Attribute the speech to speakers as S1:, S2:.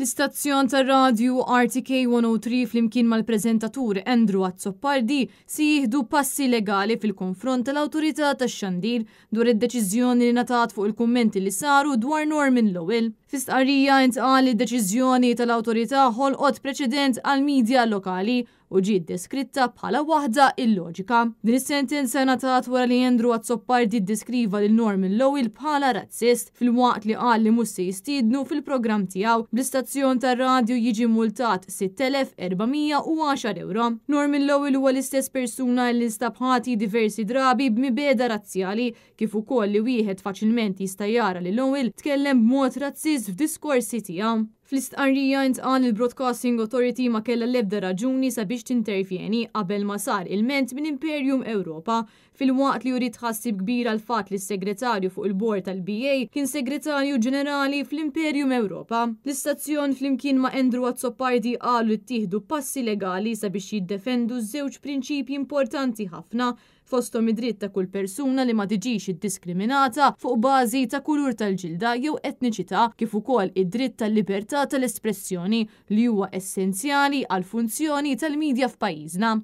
S1: L-istazzjon ta' radju RTK 103 flimkien mal-prezentatur Andrew Azzopardi si jihdu passi legali fil-konfront tal-autorità tax xandir dwar id-deċiżjoni li natat fuq il-kummenti li saru dwar Norman Lowell. Fistqarrija intqal id deċiżjoni tal-awtorità ħolqot preċedent għal media lokali u ġiet deskritta bħala waħda il-loġika. Din is-sentenza ngħatat wara li Jendru Azzoppardi ddiskriva lil Norman Lowell bħala razzist fil-waqt li qal li mhux se jistidnu fil-programm tiegħu bl-istazzjon tar-radju jiġi multat 6410 euro. Norman Lowell huwa l-istess persuna li stabħati diversi drabi b'mibeda razzjali kif ukoll li wieħed faċilment jista' jara li Lowell tkellem b'mod razzist is this square city, um, Fl-istqarrija intqal il-Broadcasting Authority ma kella l-ebda raġuni sabiex tinterfjeni qabel ma sar il-ment minn Imperium Europa fil-waqt li jurid ħassib kbira l fat li s-segretarju fuq il-bord tal-BA kien segretarju ġenerali fl-Imperium Europa. L-istazzjon fl-imkien ma Andrew Azzopardi qalu ttieħdu passi legali sabiex jiddefendu żewġ prinċipji importanti ħafna fostom id-dritt ta' kull persuna li ma tiġix iddiskriminata fuq bażi ta' kulur tal-ġilda jew etniċità kif ukoll id-dritt tal-libertà tal espressjoni li huwa essenzjali għal funzjoni tal-medja f'pajjiżna.